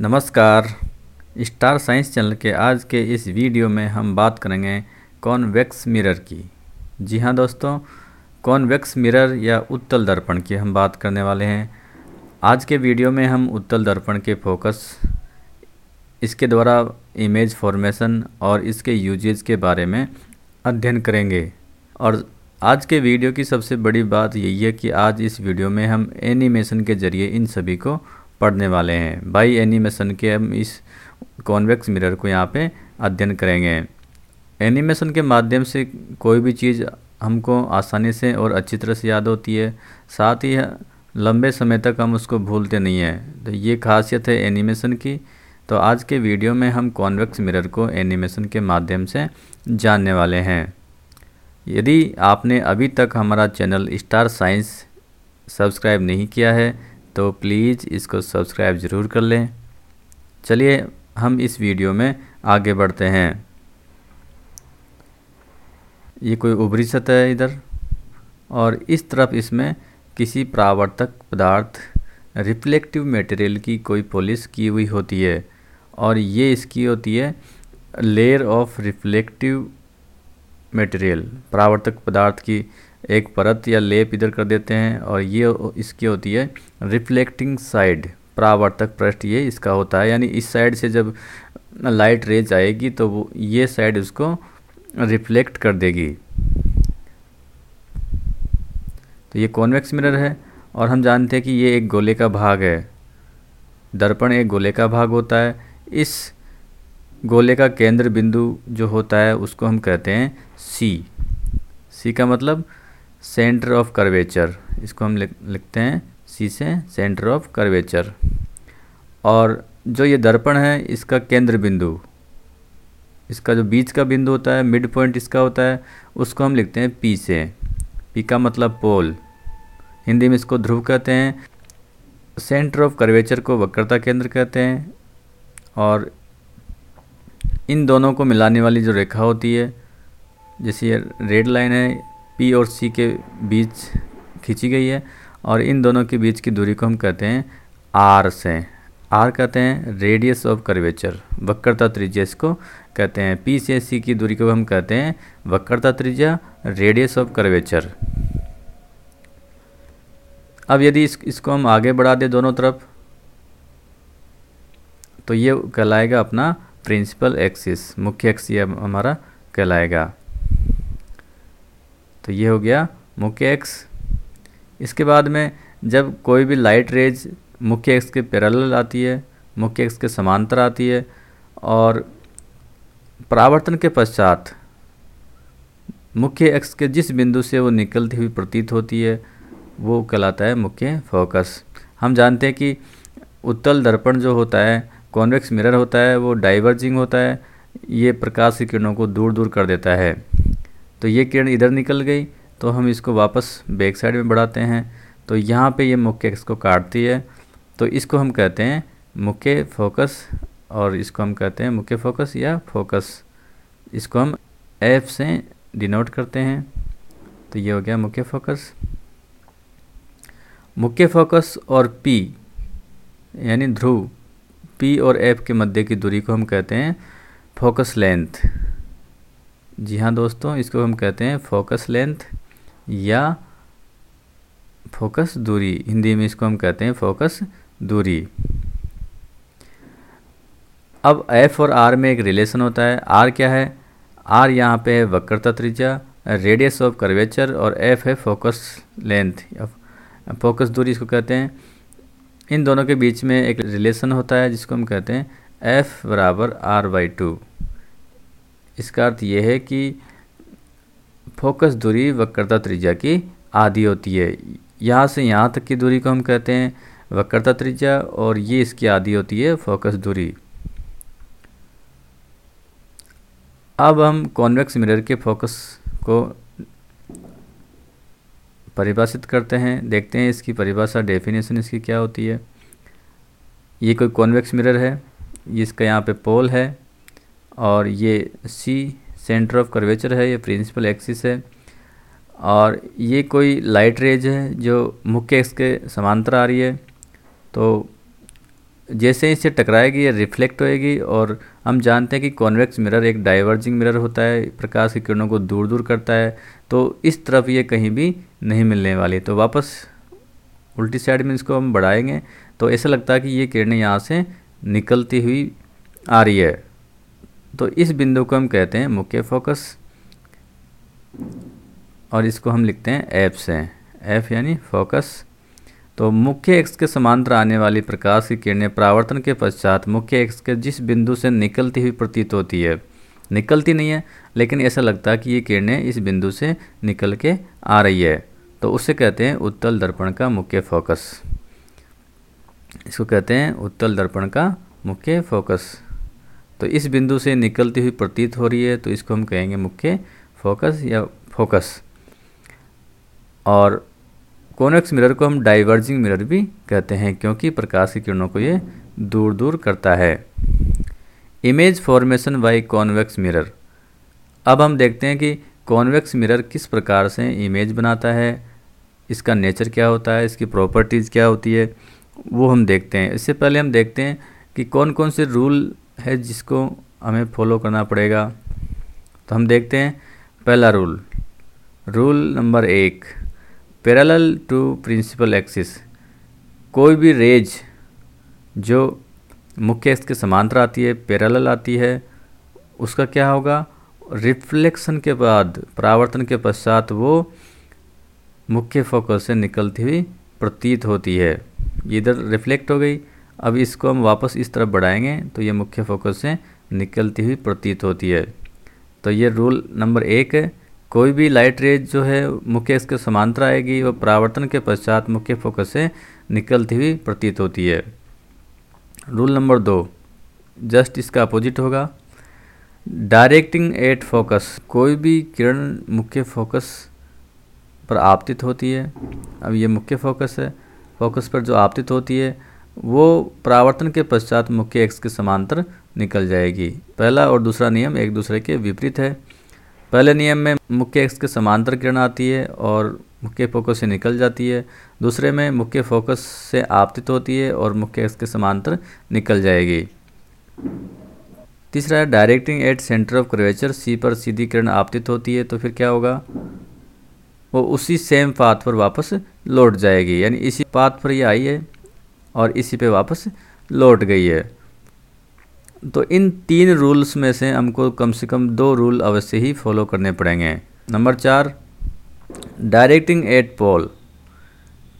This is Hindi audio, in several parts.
नमस्कार स्टार साइंस चैनल के आज के इस वीडियो में हम बात करेंगे कॉन्वेक्स मिरर की जी हाँ दोस्तों कॉन्वेक्स मिरर या उत्तल दर्पण की हम बात करने वाले हैं आज के वीडियो में हम उत्तल दर्पण के फोकस इसके द्वारा इमेज फॉर्मेशन और इसके यूजेज के बारे में अध्ययन करेंगे और आज के वीडियो की सबसे बड़ी बात यही है कि आज इस वीडियो में हम एनिमेशन के ज़रिए इन सभी को पढ़ने वाले हैं बाई एनिमेशन के हम इस कॉन्वेक्स मिरर को यहाँ पे अध्ययन करेंगे एनिमेशन के माध्यम से कोई भी चीज़ हमको आसानी से और अच्छी तरह से याद होती है साथ ही लंबे समय तक हम उसको भूलते नहीं हैं तो ये खासियत है एनिमेशन की तो आज के वीडियो में हम कॉन्वेक्स मिरर को एनिमेशन के माध्यम से जानने वाले हैं यदि आपने अभी तक हमारा चैनल स्टार साइंस सब्सक्राइब नहीं किया है तो प्लीज़ इसको सब्सक्राइब ज़रूर कर लें चलिए हम इस वीडियो में आगे बढ़ते हैं ये कोई उभरी सतह है इधर और इस तरफ इसमें किसी प्रावर्तक पदार्थ रिफ्लेक्टिव मटेरियल की कोई पॉलिश की हुई होती है और ये इसकी होती है लेयर ऑफ रिफ्लेक्टिव मटेरियल प्रावर्तक पदार्थ की एक परत या लेप इधर कर देते हैं और ये इसकी होती है रिफ्लेक्टिंग साइड प्रावर्तक पृष्ठ ये इसका होता है यानी इस साइड से जब लाइट रेज आएगी तो वो ये साइड उसको रिफ्लेक्ट कर देगी तो ये कॉन्वेक्स मिरर है और हम जानते हैं कि ये एक गोले का भाग है दर्पण एक गोले का भाग होता है इस गोले का केंद्र बिंदु जो होता है उसको हम कहते हैं सी सी का मतलब सेंटर ऑफ कर्वेचर इसको हम लिखते हैं सी से सेंटर ऑफ कर्वेचर और जो ये दर्पण है इसका केंद्र बिंदु इसका जो बीच का बिंदु होता है मिड पॉइंट इसका होता है उसको हम लिखते हैं पी से पी का मतलब पोल हिंदी में इसको ध्रुव कहते हैं सेंटर ऑफ कर्वेचर को वक्रता केंद्र कहते हैं और इन दोनों को मिलाने वाली जो रेखा होती है जैसे ये रेड लाइन है पी और सी के बीच खींची गई है और इन दोनों के बीच की दूरी को हम कहते हैं आर से आर कहते हैं रेडियस ऑफ कर्वेचर वक्रता त्रिज्या इसको कहते हैं पी से सी की दूरी को हम कहते हैं वक्रता त्रिज्या रेडियस ऑफ कर्वेचर अब यदि इस, इसको हम आगे बढ़ा दें दोनों तरफ तो ये कहलाएगा अपना प्रिंसिपल एक्सिस मुख्य एक्सिस हमारा कहलाएगा तो ये हो गया मुख्य एक्स इसके बाद में जब कोई भी लाइट रेज मुख्य एक्स के पैरेलल आती है मुख्य एक्स के समांतर आती है और परावर्तन के पश्चात मुख्य एक्स के जिस बिंदु से वो निकलती हुई प्रतीत होती है वो कहलाता है मुख्य फोकस हम जानते हैं कि उत्तल दर्पण जो होता है कॉन्वेक्स मिरर होता है वो डाइवर्जिंग होता है ये प्रकाश की किरणों को दूर दूर कर देता है तो ये किरण इधर निकल गई तो हम इसको वापस बैक साइड में बढ़ाते हैं तो यहाँ पे ये मुख्य एक्स को काटती है तो इसको हम कहते हैं मुख्य फोकस और इसको हम कहते हैं मुख्य फोकस या फोकस इसको हम एफ से डिनोट करते हैं तो ये हो गया मुख्य फोकस मुख्य फोकस और पी यानी ध्रुव पी और एफ के मध्य की दूरी को हम कहते हैं फोकस लेंथ जी हाँ दोस्तों इसको हम कहते हैं फोकस लेंथ या फोकस दूरी हिंदी में इसको हम कहते हैं फोकस दूरी अब एफ और आर में एक रिलेशन होता है आर क्या है आर यहाँ पे है वक्रता त्रिज्या रेडियस ऑफ कर्वेचर और एफ है फोकस लेंथ फोकस दूरी इसको कहते हैं इन दोनों के बीच में एक रिलेशन होता है जिसको हम कहते हैं एफ बराबर आर बाई टू इसका अर्थ यह है कि फोकस दूरी वक्रता त्रिज्या की आधी होती है यहाँ से यहाँ तक की दूरी को हम कहते हैं वक्रता त्रिज्या और ये इसकी आधी होती है फोकस दूरी अब हम कॉन्वेक्स मिरर के फोकस को परिभाषित करते हैं देखते हैं इसकी परिभाषा डेफिनेशन इसकी क्या होती है ये कोई कॉन्वेक्स मिरर है इसका यहाँ पे पोल है और ये सी सेंटर ऑफ कर्वेचर है ये प्रिंसिपल एक्सिस है और ये कोई लाइट रेज है जो मुख्य एक्स के समांतर आ रही है तो जैसे इससे टकराएगी या रिफ्लेक्ट होएगी और हम जानते हैं कि कॉन्वेक्स मिरर एक डाइवर्जिंग मिरर होता है प्रकाश की किरणों को दूर दूर करता है तो इस तरफ ये कहीं भी नहीं मिलने वाली तो वापस उल्टी साइड में इसको हम बढ़ाएंगे तो ऐसा लगता है कि ये किरणें यहाँ से निकलती हुई आ रही है तो इस बिंदु को हम कहते हैं मुख्य फोकस और इसको हम लिखते हैं एफ से एफ यानी फोकस तो मुख्य एक्स के समांतर आने वाली प्रकाश की किरणें परावर्तन के पश्चात मुख्य एक्स के जिस बिंदु से निकलती हुई प्रतीत होती है निकलती नहीं है लेकिन ऐसा लगता है कि ये किरणें इस बिंदु से निकल के आ रही है तो उसे कहते हैं उत्तल दर्पण का मुख्य फोकस इसको कहते हैं उत्तल दर्पण का मुख्य फोकस तो इस बिंदु से निकलती हुई प्रतीत हो रही है तो इसको हम कहेंगे मुख्य फोकस या फोकस और कोनेक्स मिरर को हम डाइवर्जिंग मिरर भी कहते हैं क्योंकि प्रकाश की किरणों को ये दूर दूर करता है image formation by convex mirror अब हम देखते हैं कि कॉन्वेक्स मिरर किस प्रकार से इमेज बनाता है इसका नेचर क्या होता है इसकी प्रॉपर्टीज़ क्या होती है वो हम देखते हैं इससे पहले हम देखते हैं कि कौन कौन से रूल है जिसको हमें फॉलो करना पड़ेगा तो हम देखते हैं पहला रूल रूल नंबर एक पैरेलल टू प्रिंसिपल एक्सिस कोई भी रेज जो मुख्य एक्स के समांतर आती है पैरेलल आती है उसका क्या होगा रिफ्लेक्शन के बाद परावर्तन के पश्चात वो मुख्य फोकस से निकलती हुई प्रतीत होती है इधर रिफ्लेक्ट हो गई अब इसको हम वापस इस तरफ बढ़ाएंगे तो ये मुख्य फोकस से निकलती हुई प्रतीत होती है तो ये रूल नंबर एक है कोई भी लाइट रेज जो है मुख्य इसके समांतर आएगी वो परावर्तन के पश्चात मुख्य फोकस से निकलती हुई प्रतीत होती है रूल नंबर दो जस्ट इसका अपोजिट होगा डायरेक्टिंग एट फोकस कोई भी किरण मुख्य फोकस पर आपतित होती है अब ये मुख्य फोकस है फोकस पर जो आपतित होती है वो परावर्तन के पश्चात मुख्य एक्स के समांतर निकल जाएगी पहला और दूसरा नियम एक दूसरे के विपरीत है पहले नियम में मुख्य एक्स के समांतर किरण आती है और मुख्य फोकस से निकल जाती है दूसरे में मुख्य फोकस से आपतित होती है और मुख्य एक्स के समांतर निकल जाएगी तीसरा है directing at centre of curvature C पर सीधी किरण आपतित होती है तो फिर क्या होगा वो उसी सेम पाथ पर वापस लौट जाएगी यानी इसी पाथ पर ये आई है और इसी पे वापस लौट गई है तो इन तीन रूल्स में से हमको कम से कम दो रूल अवश्य ही फॉलो करने पड़ेंगे नंबर चार डायरेक्टिंग एट पोल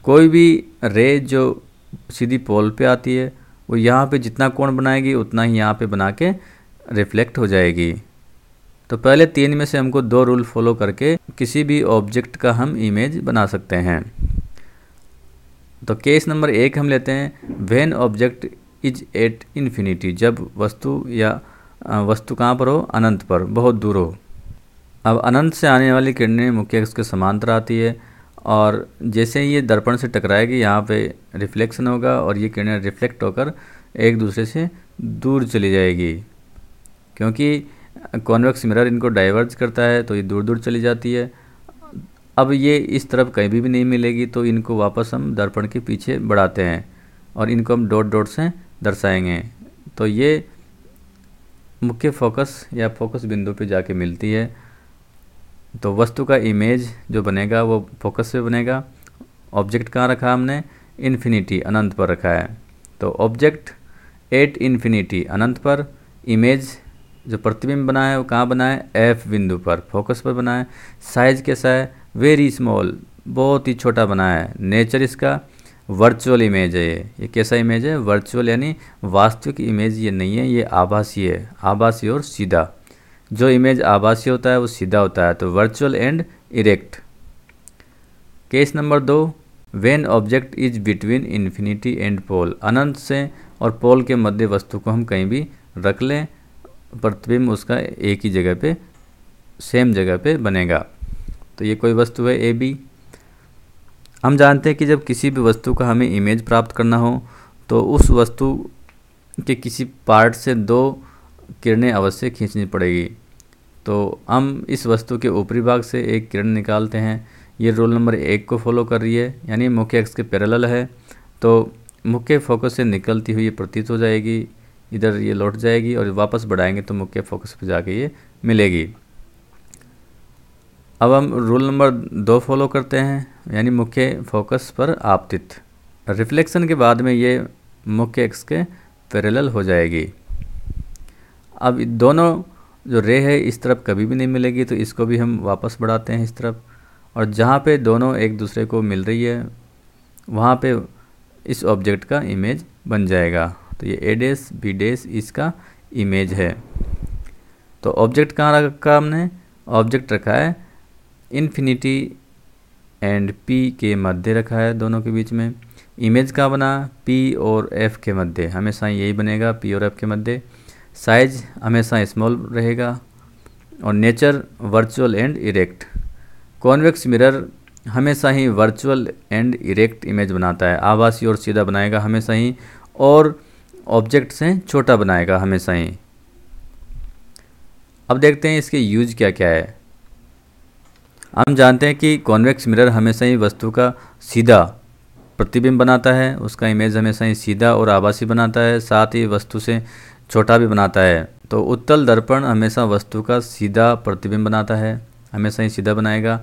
कोई भी रे जो सीधी पोल पे आती है वो यहाँ पे जितना कोण बनाएगी उतना ही यहाँ पे बना के रिफ्लेक्ट हो जाएगी तो पहले तीन में से हमको दो रूल फॉलो करके किसी भी ऑब्जेक्ट का हम इमेज बना सकते हैं तो केस नंबर एक हम लेते हैं when object is at infinity जब वस्तु या वस्तु कहाँ पर हो अनंत पर बहुत दूर हो अब अनंत से आने वाली किरणें मुख्य अक्ष के समांतर आती है और जैसे ही ये दर्पण से टकराएगी यहाँ पे रिफ्लेक्शन होगा और ये किरणें रिफ्लेक्ट होकर एक दूसरे से दूर चली जाएगी क्योंकि कॉन्वेक्स मिरर इनको डाइवर्ज करता है तो ये दूर दूर चली जाती है अब ये इस तरफ कहीं भी, भी नहीं मिलेगी तो इनको वापस हम दर्पण के पीछे बढ़ाते हैं और इनको हम डॉट डॉट से दर्शाएंगे तो ये मुख्य फोकस या फोकस बिंदु पे जाके मिलती है तो वस्तु का इमेज जो बनेगा वो फोकस पे बनेगा ऑब्जेक्ट कहाँ रखा हमने इन्फिनिटी अनंत पर रखा है तो ऑब्जेक्ट एट इन्फिनिटी अनंत पर इमेज जो प्रतिबिंब बना है वो कहाँ बना है एफ बिंदु पर फोकस पर बना है साइज कैसा है वेरी स्मॉल बहुत ही छोटा बनाया है नेचर इसका वर्चुअल इमेज है ये ये कैसा इमेज है वर्चुअल यानी वास्तविक इमेज ये नहीं है ये आभासीय है आभासीय और सीधा जो इमेज आभासीय होता है वो सीधा होता है तो virtual and erect case number दो when object is between infinity and pole अनंत से और पोल के मध्य वस्तु को हम कहीं भी रख लें प्रतिबिंब उसका एक ही जगह पे सेम जगह पे बनेगा तो ये कोई वस्तु है ए बी हम जानते हैं कि जब किसी भी वस्तु का हमें इमेज प्राप्त करना हो तो उस वस्तु के किसी पार्ट से दो किरणें अवश्य खींचनी पड़ेगी तो हम इस वस्तु के ऊपरी भाग से एक किरण निकालते हैं ये रोल नंबर एक को फॉलो कर रही है यानी मुख्य एक्स के पैरेलल है तो मुख्य फोकस से निकलती हुई ये प्रतीत हो जाएगी इधर ये लौट जाएगी और वापस बढ़ाएंगे तो मुख्य फोकस पर जाके ये मिलेगी अब हम रूल नंबर दो फॉलो करते हैं यानी मुख्य फोकस पर आपतित रिफ्लेक्शन के बाद में ये मुख्य एक्स के पैरेलल हो जाएगी अब दोनों जो रे है इस तरफ कभी भी नहीं मिलेगी तो इसको भी हम वापस बढ़ाते हैं इस तरफ और जहाँ पे दोनों एक दूसरे को मिल रही है वहाँ पे इस ऑब्जेक्ट का इमेज बन जाएगा तो ये ए डेस बी डेस इसका इमेज है तो ऑब्जेक्ट कहाँ रखा हमने ऑब्जेक्ट रखा है इन्फिनिटी एंड पी के मध्य रखा है दोनों के बीच में इमेज का बना पी और एफ़ के मध्य हमेशा यही बनेगा पी और एफ़ के मध्य साइज हमेशा स्मॉल रहेगा और nature virtual and erect convex mirror हमेशा ही वर्चुअल एंड इरेक्ट इमेज बनाता है आवासीय और सीधा बनाएगा हमेशा ही और ऑब्जेक्ट से छोटा बनाएगा हमेशा ही अब देखते हैं इसके यूज क्या क्या है हम जानते हैं कि कॉन्वेक्स मिरर हमेशा ही वस्तु का सीधा प्रतिबिंब बनाता है उसका इमेज हमेशा ही सीधा और आभासी बनाता है साथ ही वस्तु से छोटा भी बनाता है तो उत्तल दर्पण हमेशा वस्तु का सीधा प्रतिबिंब बनाता है हमेशा ही सीधा बनाएगा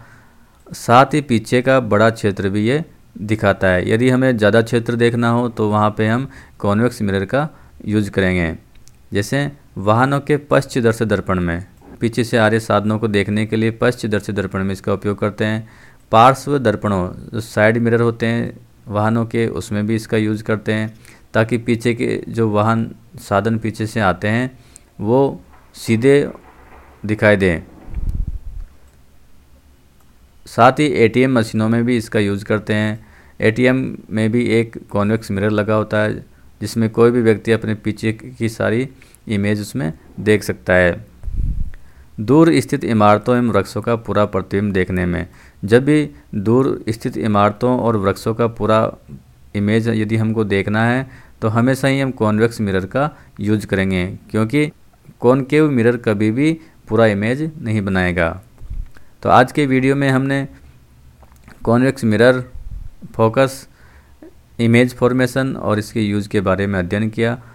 साथ ही पीछे का बड़ा क्षेत्र भी ये दिखाता है यदि हमें ज़्यादा क्षेत्र देखना हो तो वहाँ पे हम कॉन्वेक्स मिरर का यूज करेंगे जैसे वाहनों के पश्चिदर्श दर्पण में पीछे से आ रहे साधनों को देखने के लिए पश्चदर्शी दर्पण में इसका उपयोग करते हैं पार्श्व दर्पणों जो साइड मिरर होते हैं वाहनों के उसमें भी इसका यूज़ करते हैं ताकि पीछे के जो वाहन साधन पीछे से आते हैं वो सीधे दिखाई दें साथ ही एटीएम मशीनों में भी इसका यूज़ करते हैं एटीएम में भी एक कॉन्वेक्स मिरर लगा होता है जिसमें कोई भी व्यक्ति अपने पीछे की सारी इमेज उसमें देख सकता है दूर स्थित इमारतों एवं वृक्षों का पूरा प्रतिबिंब देखने में जब भी दूर स्थित इमारतों और वृक्षों का पूरा इमेज यदि हमको देखना है तो हमेशा ही हम कॉन्वेक्स मिरर का यूज करेंगे क्योंकि कॉनकेव मिरर कभी भी पूरा इमेज नहीं बनाएगा तो आज के वीडियो में हमने convex mirror focus image formation और इसके यूज़ के बारे में अध्ययन किया